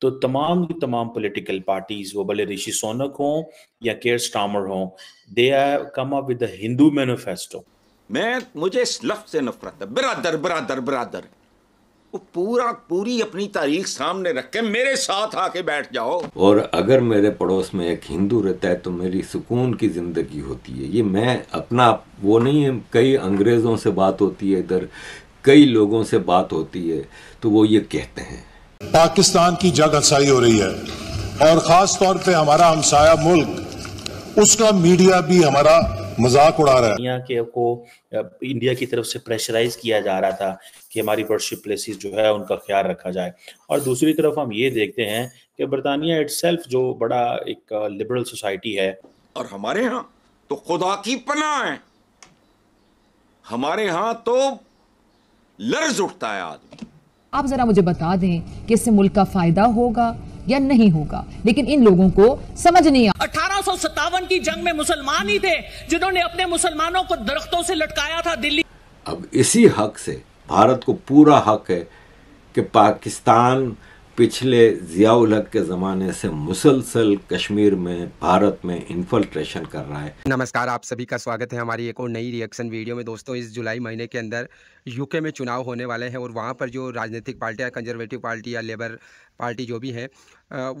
तो तमाम की तमाम पोलिटिकल पार्टीज वो भले ऋषि सोनक हों या केयर स्टामर हों they are come up with Hindu manifesto मैं मुझे इस लफ्ज से नफरत है बरादर बरादर बरादर वो पूरा पूरी अपनी तारीख सामने रख के मेरे साथ आके बैठ जाओ और अगर मेरे पड़ोस में एक हिंदू रहता है तो मेरी सुकून की जिंदगी होती है ये मैं अपना वो नहीं है कई अंग्रेज़ों से बात होती है इधर कई लोगों से बात होती है तो वो ये कहते हैं पाकिस्तान की जग हसाई हो रही है और ख़ास तौर पे हमारा हमसाया मुल्क उसका मीडिया भी हमारा मजाक उड़ा रहा है इंडिया के को इंडिया की तरफ से प्रेशराइज किया जा रहा था कि हमारी वर्डशिप प्लेसेस जो है उनका ख्याल रखा जाए और दूसरी तरफ हम ये देखते हैं कि बरतानिया इट जो बड़ा एक लिबरल सोसाइटी है और हमारे यहाँ तो खुदा की पना है हमारे यहाँ तो लर्ज उठता है आदमी आप ज़रा मुझे बता दें कि इससे मुल्क का फायदा होगा या नहीं होगा लेकिन इन लोगों को समझ नहीं आ अठारह की जंग में मुसलमान ही थे जिन्होंने अपने मुसलमानों को दरख्तों से लटकाया था दिल्ली अब इसी हक से भारत को पूरा हक है कि पाकिस्तान पिछले जियाउल हक के ज़माने से मुसलसल कश्मीर में भारत में इन्फल्ट्रेशन कर रहा है नमस्कार आप सभी का स्वागत है हमारी एक और नई रिएक्शन वीडियो में दोस्तों इस जुलाई महीने के अंदर यूके में चुनाव होने वाले हैं और वहाँ पर जो राजनीतिक पार्टियाँ कंजर्वेटिव पार्टी या लेबर पार्टी जो भी हैं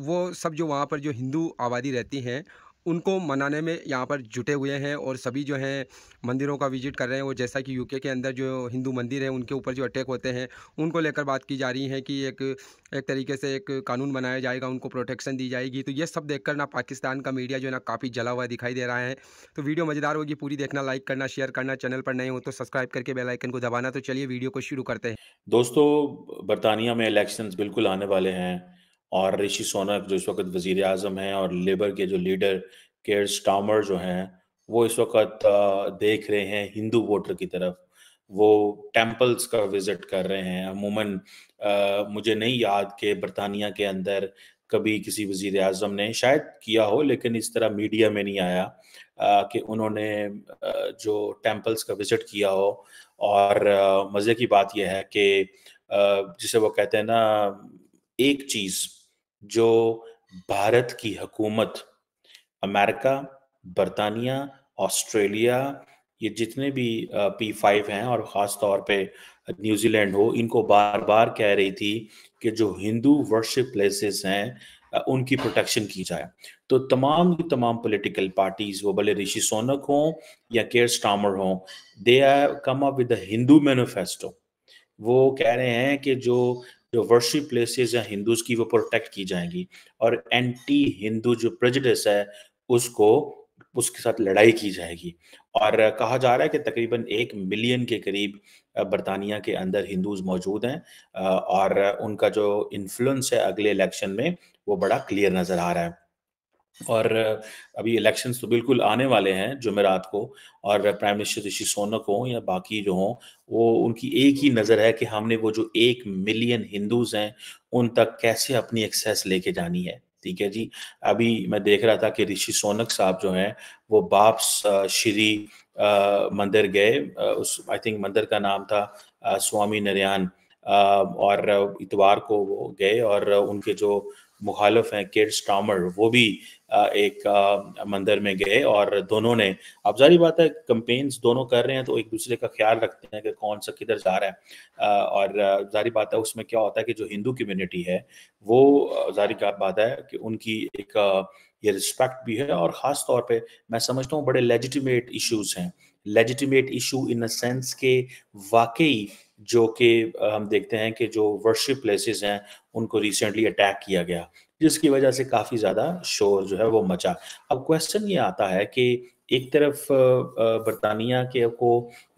वो सब जो वहाँ पर जो हिंदू आबादी रहती हैं उनको मनाने में यहाँ पर जुटे हुए हैं और सभी जो हैं मंदिरों का विजिट कर रहे हैं और जैसा कि यूके के अंदर जो हिंदू मंदिर हैं उनके ऊपर जो अटैक होते हैं उनको लेकर बात की जा रही है कि एक एक तरीके से एक कानून बनाया जाएगा उनको प्रोटेक्शन दी जाएगी तो ये सब देखकर ना पाकिस्तान का मीडिया जो है ना काफ़ी जला हुआ दिखाई दे रहा है तो वीडियो मज़ेदार होगी पूरी देखना लाइक करना शेयर करना चैनल पर नए हो तो सब्सक्राइब करके बेलाइकन को दबाना तो चलिए वीडियो को शुरू करते हैं दोस्तों बरतानिया में इलेक्शन बिल्कुल आने वाले हैं और ऋषि सोनक जो इस वक्त वजीर अजम हैं और लेबर के जो लीडर केयर स्टामर जो हैं वो इस वक्त देख रहे हैं हिंदू वोटर की तरफ वो टेम्पल्स का विजिट कर रहे हैं अमूमन मुझे नहीं याद कि बरतानिया के अंदर कभी किसी वजीर अजम ने शायद किया हो लेकिन इस तरह मीडिया में नहीं आया कि उन्होंने आ, जो टेम्पल्स का विजिट किया हो और मज़े की बात यह है कि जिसे वो कहते हैं ना एक चीज जो भारत की हुकूमत अमेरिका बरतानिया ऑस्ट्रेलिया ये जितने भी पी फाइव हैं और ख़ास तौर पे न्यूजीलैंड हो इनको बार बार कह रही थी कि जो हिंदू वर्शिप प्लेसेस हैं उनकी प्रोटेक्शन की जाए तो तमाम की तमाम पॉलिटिकल पार्टीज वो भले ऋषि सोनक हों या केयर स्टामर हों they are come up with Hindu manifesto वो कह रहे हैं कि जो जो वर्शिप प्लेसेस या हिंदूज की वो प्रोटेक्ट की जाएंगी और एंटी हिंदू जो प्रजडिस है उसको उसके साथ लड़ाई की जाएगी और कहा जा रहा है कि तकरीबन एक मिलियन के करीब बरतानिया के अंदर हिंदूज मौजूद हैं और उनका जो इन्फ्लुएंस है अगले इलेक्शन में वो बड़ा क्लियर नज़र आ रहा है और अभी इलेक्शंस तो बिल्कुल आने वाले हैं जुमेरात को और प्राइम मिनिस्टर ऋषि सोनक हो या बाकी जो हों वो उनकी एक ही नज़र है कि हमने वो जो एक मिलियन हिंदूज हैं उन तक कैसे अपनी एक्सेस लेके जानी है ठीक है जी अभी मैं देख रहा था कि ऋषि सोनक साहब जो हैं वो बाप श्री मंदिर गए उस आई थिंक मंदिर का नाम था स्वामी नरयान और इतवार को वो गए और उनके जो मुखालफ हैं केट स्टामर वो भी एक मंदिर में गए और दोनों ने अब जारी बात है कंपेन्स दोनों कर रहे हैं तो एक दूसरे का ख्याल रखते हैं कि कौन सा किधर जा रहा है और जारी बात है उसमें क्या होता है कि जो हिंदू कम्युनिटी है वो जारी बात है कि उनकी एक ये रिस्पेक्ट भी है और ख़ास तौर पे मैं समझता हूँ बड़े लेजिटिमेट इश्यूज हैं legitimate issue in a sense के वाकई जो कि हम देखते हैं कि जो वर्शिप प्लेसेस हैं उनको रिसेंटली अटैक किया गया जिसकी वजह से काफ़ी ज़्यादा शोर जो है वो मचा अब क्वेश्चन ये आता है कि एक तरफ बरतानिया के को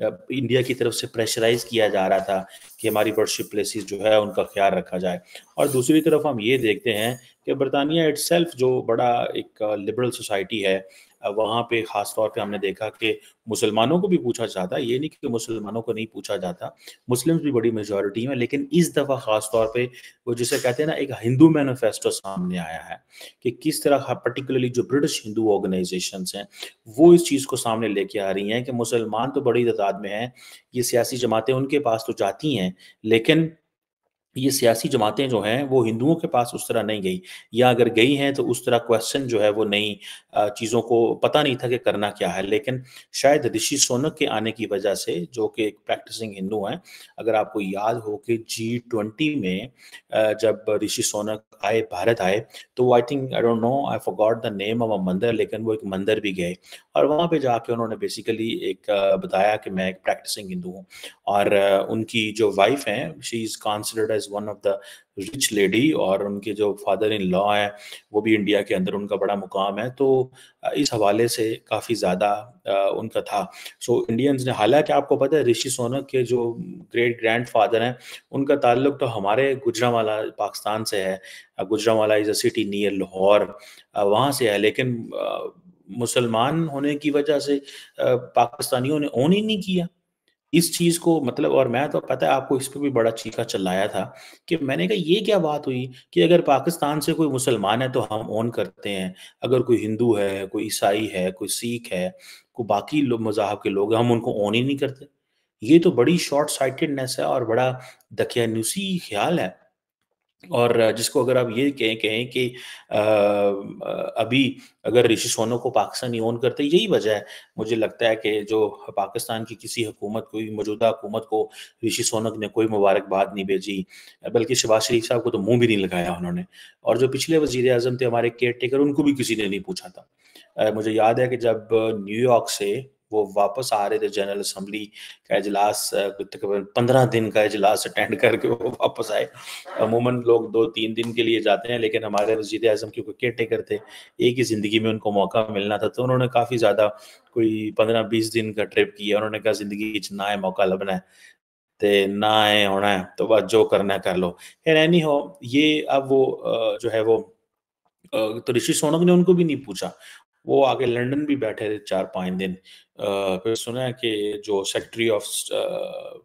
इंडिया की तरफ से प्रेशराइज किया जा रहा था कि हमारी वर्शिप प्लेसेस जो है उनका ख्याल रखा जाए और दूसरी तरफ हम ये देखते हैं कि बरतानिया इट्सल्फ जो बड़ा एक लिबरल सोसाइटी है वहाँ पे खास तौर पे हमने देखा कि मुसलमानों को भी पूछा जाता ये नहीं कि मुसलमानों को नहीं पूछा जाता मुस्लिम्स भी बड़ी मेजोरिटी में लेकिन इस दफ़ा खास तौर पे वो जिसे कहते हैं ना एक हिंदू मैनिफेस्टो सामने आया है कि किस तरह पर्टिकुलरली जो ब्रिटिश हिंदू ऑर्गेनाइजेशन हैं वो इस चीज़ को सामने लेके आ रही हैं कि मुसलमान तो बड़ी तादाद में हैं ये सियासी जमातें उनके पास तो जाती हैं लेकिन ये सियासी जमातें जो हैं वो हिंदुओं के पास उस तरह नहीं गई या अगर गई हैं तो उस तरह क्वेश्चन जो है वो नई चीज़ों को पता नहीं था कि करना क्या है लेकिन शायद ऋषि सोनक के आने की वजह से जो कि एक प्रैक्टिसिंग हिंदू हैं अगर आपको याद हो कि जी ट्वेंटी में जब ऋषि सोनक आए भारत आए तो I think I don't know I forgot the name of a mandir लेकिन वो एक मंदिर भी गए और वहाँ पर जाके उन्होंने बेसिकली एक बताया कि मैं एक प्रैक्टिसिंग हिंदू हूँ और उनकी जो वाइफ हैं she is considered as one of the rich lady और उनके जो फादर इन लॉ हैं वो भी इंडिया के अंदर उनका बड़ा मुकाम है तो इस हवाले से काफ़ी ज़्यादा उनका था सो so, इंडियंस ने हालांकि आपको पता है ऋषि सोनक के जो ग्रेट ग्रैंड फादर हैं उनका ताल्लुक तो हमारे गुजरावाला पाकिस्तान से है Gujranwala is a city near Lahore वहाँ से है लेकिन मुसलमान होने की वजह से पाकिस्तानियों ने ओन ही नहीं किया इस चीज को मतलब और मैं तो पता है आपको इस पर भी बड़ा चीखा चलाया था कि मैंने कहा ये क्या बात हुई कि अगर पाकिस्तान से कोई मुसलमान है तो हम ऑन करते हैं अगर कोई हिंदू है कोई ईसाई है कोई सिख है कोई बाकी मजहब के लोग हम उनको ऑन ही नहीं करते ये तो बड़ी शॉर्ट साइटेडनेस है और बड़ा दखियानुसी ख्याल है और जिसको अगर आप ये कहें कहें कि अभी अगर ऋषि सोनो को पाकिस्तानी ओन करते यही वजह है मुझे लगता है कि जो पाकिस्तान की किसी हुकूमत कोई मौजूदा हुकूमत को ऋषि सोनक ने कोई मुबारकबाद नहीं भेजी बल्कि शहबाज शरीफ साहब को तो मुंह भी नहीं लगाया उन्होंने और जो पिछले वजीर अजम थे हमारे केयर टेकर उनको भी किसी ने नहीं पूछा था मुझे याद है कि जब न्यूयॉर्क से वो वापस आ रहे थे जनरल असम्बली का इजलास तकरीबन पंद्रह दिन का इजलास अटेंड करके वो वापस आए अमूमन लोग दो तीन दिन के लिए जाते हैं लेकिन हमारे मस्जिद आजम क्योंकि केयर टेकर थे एक ही ज़िंदगी में उनको मौका मिलना था तो उन्होंने काफ़ी ज़्यादा कोई पंद्रह बीस दिन का ट्रिप किया उन्होंने कहा ज़िंदगी ना है मौका लबना है ते ना आए होना है तो बस जो करना है कर लो खैर एनी हो ये अब वो जो है वो तो ऋषि सोनक ने उनको भी नहीं पूछा वो आगे लंदन भी बैठे थे चार पांच दिन फिर सुना कि जो सेक्रेटरी ऑफ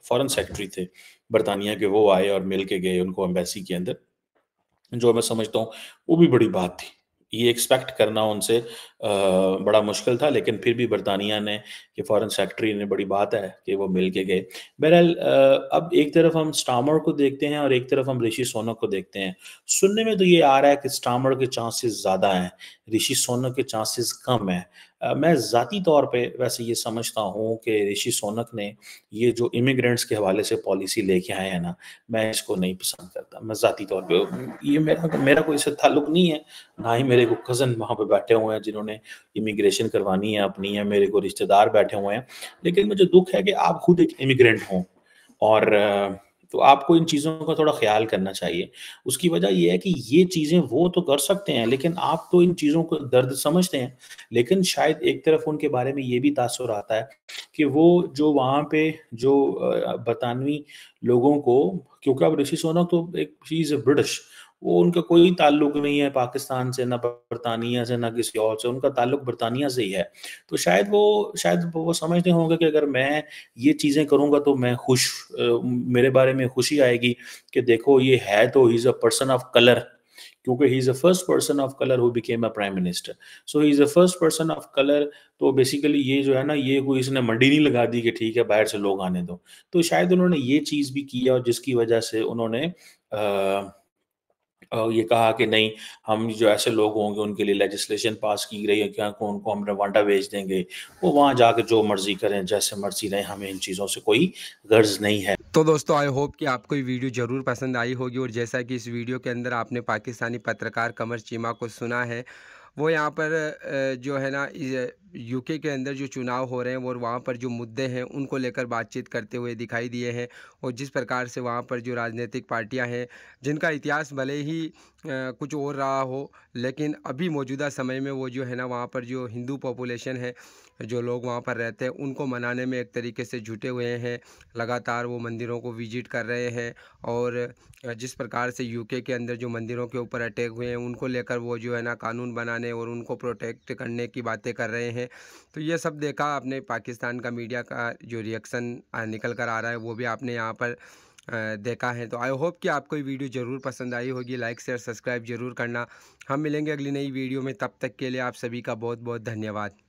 फॉरेन सेक्रेटरी थे बरतानिया के वो आए और मिल के गए उनको एम्बेसी के अंदर जो मैं समझता हूँ वो भी बड़ी बात थी ये एक्सपेक्ट करना उनसे बड़ा मुश्किल था लेकिन फिर भी बरतानिया ने कि फॉरेन सेक्रेटरी ने बड़ी बात है कि वो मिल के गए बहरहाल अब एक तरफ हम स्टामर को देखते हैं और एक तरफ हम ऋषि सोनक को देखते हैं सुनने में तो ये आ रहा है कि स्टामर के चांसेस ज़्यादा हैं ऋषि सोनक के चांसेस कम हैं मैं ज़ाती तौर पे वैसे ये समझता हूँ कि ऋषि सोनक ने ये जो इमिग्रेंट्स के हवाले से पॉलिसी लेके आए हैं ना मैं इसको नहीं पसंद करता मैं ज़ाती तौर पे ये मेरा मेरा कोई इससे ताल्लुक नहीं है ना ही मेरे को कज़न वहाँ पे बैठे हुए हैं जिन्होंने हमें इमिग्रेशन करवानी है अपनी है मेरे को रिश्तेदार बैठे हुए हैं लेकिन मुझे दुख है कि आप खुद एक इमिग्रेंट हों और तो आपको इन चीज़ों का थोड़ा ख्याल करना चाहिए उसकी वजह यह है कि ये चीज़ें वो तो कर सकते हैं लेकिन आप तो इन चीज़ों को दर्द समझते हैं लेकिन शायद एक तरफ उनके बारे में ये भी तासर आता है कि वो जो वहाँ पे जो बतानवी लोगों को क्योंकि अब ऋषि सोनक तो एक चीज़ ब्रिटिश वो उनका कोई ताल्लुक नहीं है पाकिस्तान से ना बरतानिया से ना किसी और से उनका ताल्लुक बरतानिया से ही है तो शायद वो शायद वो समझते होंगे कि अगर मैं ये चीज़ें करूँगा तो मैं खुश मेरे बारे में खुशी आएगी कि देखो ये है तो he is a person of colour क्योंकि he is a first person of colour who became a prime minister so he is a first person of colour तो बेसिकली ये जो है ना ये कोई इसने मंडी नहीं लगा दी कि ठीक है बाहर से लोग आने दो तो शायद उन्होंने ये चीज़ भी की और जिसकी वजह से उन्होंने आ, ये कहा कि नहीं हम जो ऐसे लोग होंगे उनके लिए लेजिस्लेशन पास की गई है क्या उनको हम रवांडा भेज देंगे वो वहाँ जाकर जो मर्जी करें जैसे मर्जी रहे हमें इन चीज़ों से कोई गर्ज नहीं है तो दोस्तों आई होप कि आपको ये वीडियो ज़रूर पसंद आई होगी और जैसा कि इस वीडियो के अंदर आपने पाकिस्तानी पत्रकार कमर चीमा को सुना है वो यहाँ पर जो है ना यूके के अंदर जो चुनाव हो रहे हैं और वहाँ पर जो मुद्दे हैं उनको लेकर बातचीत करते हुए दिखाई दिए हैं और जिस प्रकार से वहाँ पर जो राजनीतिक पार्टियाँ हैं जिनका इतिहास भले ही कुछ और रहा हो लेकिन अभी मौजूदा समय में वो जो है ना वहाँ पर जो हिंदू पॉपुलेशन है जो लोग वहाँ पर रहते हैं उनको मनाने में एक तरीके से जुटे हुए हैं लगातार वो मंदिरों को विजिट कर रहे हैं और जिस प्रकार से यूके के अंदर जो मंदिरों के ऊपर अटैक हुए हैं उनको लेकर वो जो है ना कानून बनाने और उनको प्रोटेक्ट करने की बातें कर रहे हैं थे तो ये सब देखा आपने पाकिस्तान का मीडिया का जो रिएक्शन निकल कर आ रहा है वो भी आपने यहाँ पर देखा है तो आई होप कि आपको ये वीडियो ज़रूर पसंद आई होगी लाइक शेयर सब्सक्राइब जरूर करना हम मिलेंगे अगली नई वीडियो में तब तक के लिए आप सभी का बहुत बहुत धन्यवाद